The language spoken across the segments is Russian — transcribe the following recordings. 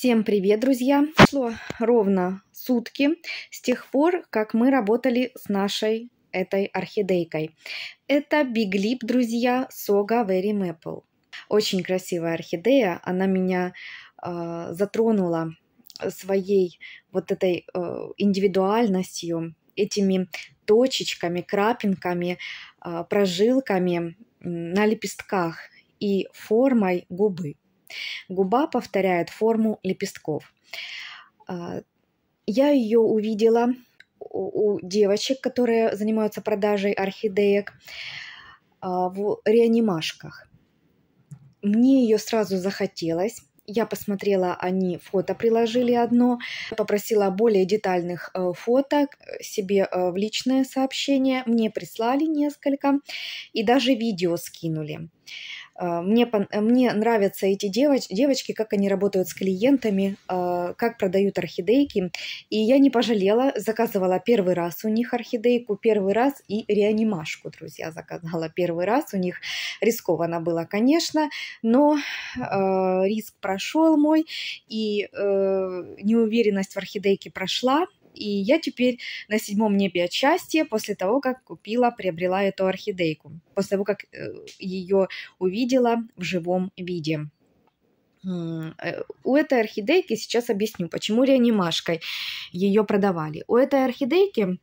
Всем привет, друзья! Шло ровно сутки с тех пор, как мы работали с нашей этой орхидейкой. Это Биглип, друзья, Soga Very Maple. Очень красивая орхидея, она меня э, затронула своей вот этой э, индивидуальностью, этими точечками, крапинками, э, прожилками на лепестках и формой губы. Губа повторяет форму лепестков. А, я ее увидела у девочек, которые занимаются продажей орхидеек а, в реанимашках. Мне ее сразу захотелось. Я посмотрела, они фото приложили одно, попросила более детальных э, фото себе э, в личное сообщение. Мне прислали несколько и даже видео скинули. А, мне, э, мне нравятся эти девоч, девочки, как они работают с клиентами, а, как продают орхидейки. И я не пожалела, заказывала первый раз у них орхидейку, первый раз и реанимашку, друзья, заказала первый раз у них. Рискованно было, конечно, но а, риск прошел мой, и э, неуверенность в орхидейке прошла, и я теперь на седьмом небе от счастья после того, как купила, приобрела эту орхидейку, после того, как э, ее увидела в живом виде. Э, у этой орхидейки, сейчас объясню, почему реанимашкой ее продавали. У этой орхидейки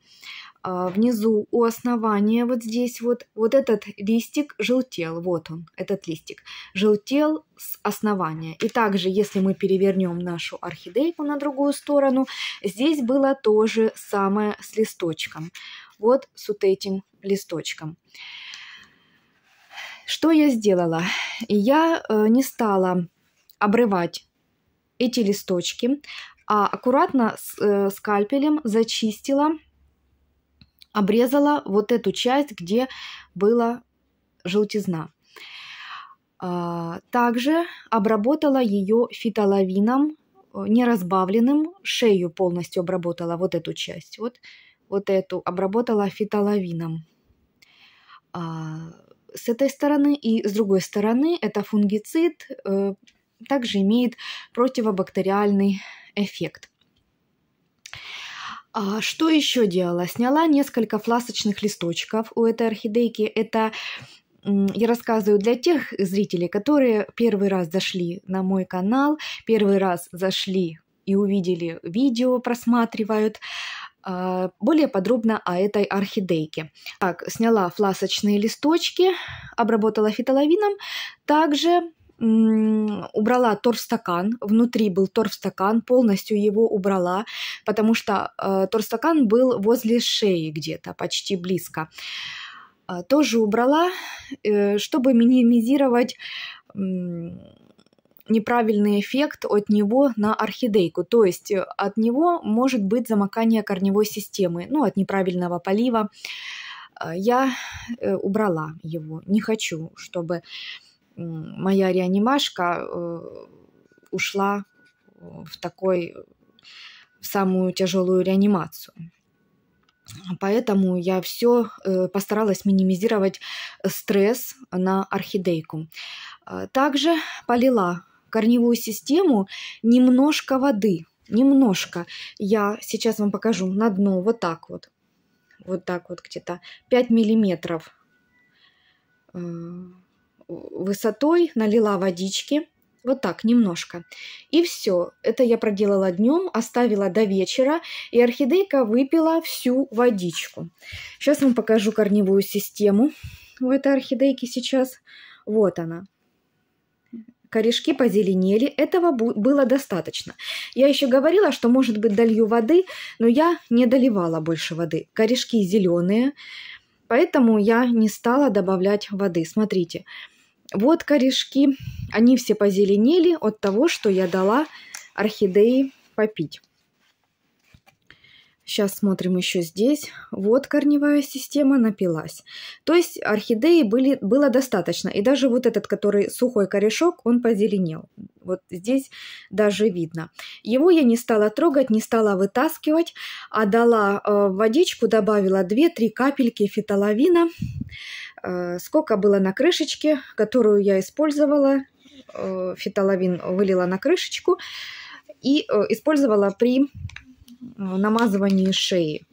а, внизу у основания вот здесь вот, вот этот листик желтел, вот он, этот листик, желтел с основания. И также, если мы перевернем нашу орхидейку на другую сторону, здесь было то же самое с листочком, вот с вот этим листочком. Что я сделала? Я э, не стала обрывать эти листочки, а аккуратно с э, скальпелем зачистила обрезала вот эту часть, где была желтизна. А, также обработала ее фитолавином э, неразбавленным, шею полностью обработала вот эту часть, вот, вот эту обработала фитолавином. А, с этой стороны и с другой стороны это фунгицид э, также имеет противобактериальный эффект. А что еще делала? Сняла несколько фласочных листочков у этой орхидейки. Это я рассказываю для тех зрителей, которые первый раз зашли на мой канал, первый раз зашли и увидели видео, просматривают а, более подробно о этой орхидейке. Так, сняла фласочные листочки, обработала фитоловином. Также убрала торфстакан, внутри был торфстакан, полностью его убрала, потому что э, торфстакан был возле шеи где-то, почти близко. Э, тоже убрала, э, чтобы минимизировать э, неправильный эффект от него на орхидейку, то есть э, от него может быть замокание корневой системы, ну, от неправильного полива. Э, я э, убрала его, не хочу, чтобы моя реанимашка э, ушла э, в такой в самую тяжелую реанимацию. Поэтому я все э, постаралась минимизировать стресс на орхидейку. Также полила корневую систему немножко воды. Немножко. Я сейчас вам покажу на дно вот так вот. Вот так вот где-то 5 миллиметров высотой, налила водички, вот так немножко. И все. Это я проделала днем, оставила до вечера, и орхидейка выпила всю водичку. Сейчас вам покажу корневую систему у этой орхидейки сейчас. Вот она. Корешки позеленели, этого было достаточно. Я еще говорила, что может быть долью воды, но я не доливала больше воды. Корешки зеленые, поэтому я не стала добавлять воды. Смотрите, смотрите вот корешки, они все позеленели от того, что я дала орхидеи попить. Сейчас смотрим еще здесь. Вот корневая система напилась. То есть орхидеи были, было достаточно. И даже вот этот, который сухой корешок, он позеленел. Вот здесь даже видно. Его я не стала трогать, не стала вытаскивать, а дала э, водичку, добавила 2-3 капельки фитоловина. Э, сколько было на крышечке, которую я использовала, э, фитолавин вылила на крышечку и э, использовала при намазывании шеи.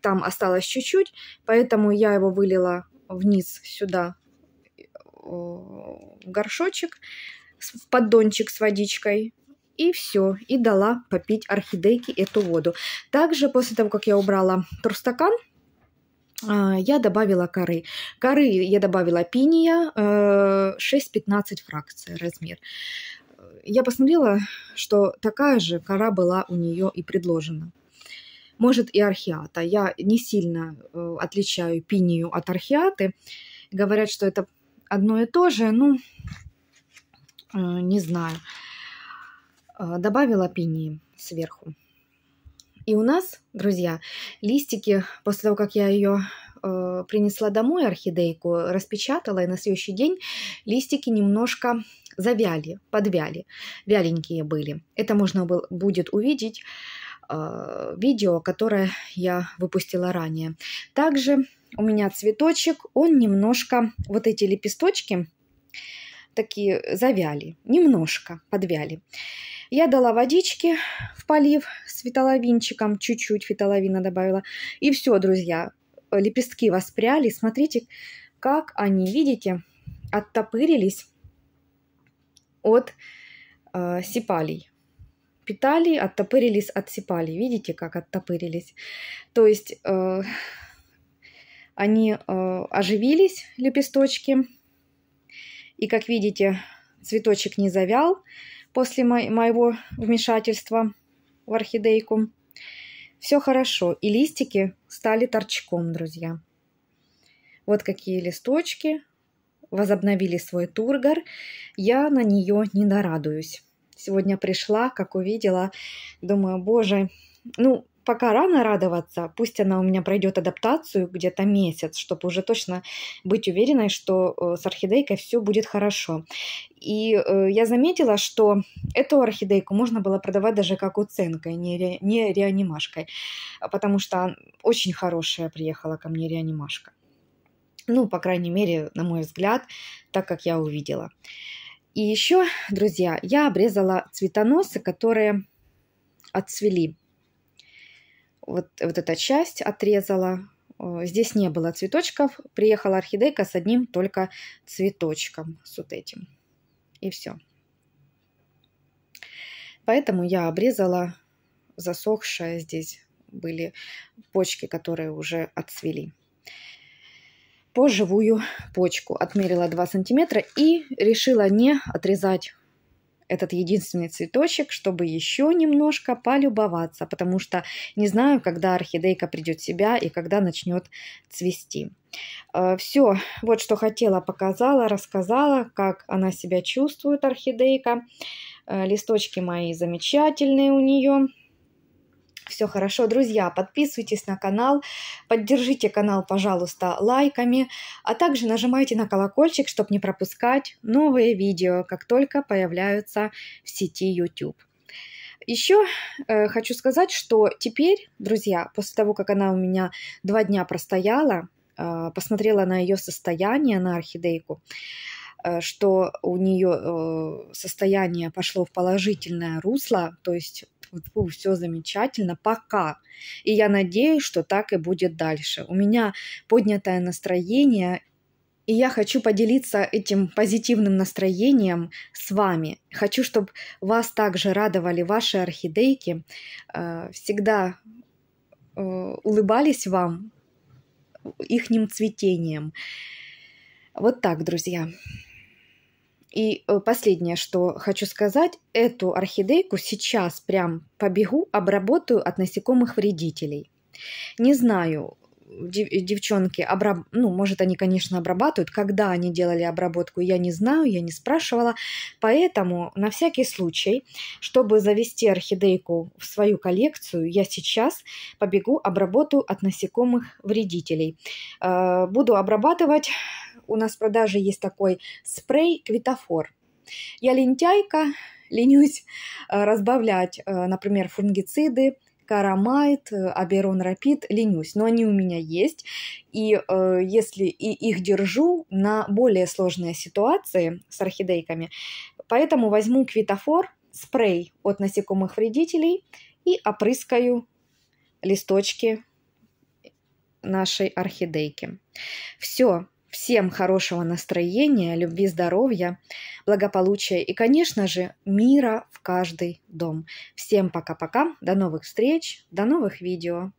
Там осталось чуть-чуть, поэтому я его вылила вниз сюда в горшочек, в поддончик с водичкой, и все, и дала попить орхидейке эту воду. Также после того, как я убрала турстакан, а, я добавила коры. Коры я добавила пиния, 6-15 э, фракций размер. Я посмотрела, что такая же кора была у нее и предложена. Может и архиата. Я не сильно э, отличаю пинию от архиаты. Говорят, что это одно и то же, ну, э, не знаю. Добавила пинии сверху. И у нас, друзья, листики, после того, как я ее э, принесла домой, орхидейку, распечатала, и на следующий день листики немножко завяли, подвяли, вяленькие были. Это можно был, будет увидеть э, видео, которое я выпустила ранее. Также у меня цветочек, он немножко, вот эти лепесточки такие завяли, немножко подвяли. Я дала водички в полив с фитоловинчиком, чуть-чуть фитоловина добавила. И все, друзья, лепестки воспряли. Смотрите, как они, видите, оттопырились от э, сипалий. Питали, оттопырились от сипалий. Видите, как оттопырились? То есть э, они э, оживились, лепесточки. И, как видите, цветочек не завял после мо- моего вмешательства в орхидейку. Все хорошо, и листики стали торчком, друзья. Вот какие листочки возобновили свой тургор. Я на нее не нарадуюсь. Сегодня пришла, как увидела, думаю, боже, ну, пока рано радоваться, пусть она у меня пройдет адаптацию где-то месяц, чтобы уже точно быть уверенной, что э, с орхидейкой все будет хорошо. И э, я заметила, что эту орхидейку можно было продавать даже как уценкой, не, не реанимашкой, а потому что очень хорошая приехала ко мне реанимашка. Ну, по крайней мере, на мой взгляд, так как я увидела. И еще, друзья, я обрезала цветоносы, которые отцвели вот, вот эта часть отрезала. Э, здесь не было цветочков. Приехала орхидейка с одним только цветочком, с вот этим. И все. Поэтому я обрезала засохшее. Здесь были почки, которые уже отцвели. По живую почку отмерила 2 сантиметра и решила не отрезать этот единственный цветочек, чтобы еще немножко полюбоваться, потому что не знаю, когда орхидейка придет в себя и когда начнет цвести. Э, Все, вот что хотела, показала, рассказала, как она себя чувствует, орхидейка. Э, листочки мои замечательные у нее все хорошо. Друзья, подписывайтесь на канал, поддержите канал, пожалуйста, лайками, а также нажимайте на колокольчик, чтобы не пропускать новые видео, как только появляются в сети YouTube. Еще э, хочу сказать, что теперь, друзья, после того, как она у меня два дня простояла, э, посмотрела на ее состояние, на орхидейку, э, что у нее э, состояние пошло в положительное русло, то есть фу, все замечательно, пока. И я надеюсь, что так и будет дальше. У меня поднятое настроение, и я хочу поделиться этим позитивным настроением с вами. Хочу, чтобы вас также радовали ваши орхидейки, э, всегда э, улыбались вам ихним цветением. Вот так, друзья. И э, последнее, что хочу сказать, эту орхидейку сейчас прям побегу, обработаю от насекомых вредителей. Не знаю, девчонки, обраб... ну, может, они, конечно, обрабатывают. Когда они делали обработку, я не знаю, я не спрашивала. Поэтому, на всякий случай, чтобы завести орхидейку в свою коллекцию, я сейчас побегу, обработаю от насекомых вредителей. Э, буду обрабатывать у нас в продаже есть такой спрей «Квитофор». Я лентяйка, ленюсь э, разбавлять, э, например, фунгициды, карамайт, аберон э, рапид, ленюсь, но они у меня есть, и если и их держу на более сложные ситуации с орхидейками, поэтому возьму квитофор, спрей от насекомых вредителей и опрыскаю листочки нашей орхидейки. Все, Всем хорошего настроения, любви, здоровья, благополучия и, конечно же, мира в каждый дом. Всем пока-пока, до новых встреч, до новых видео.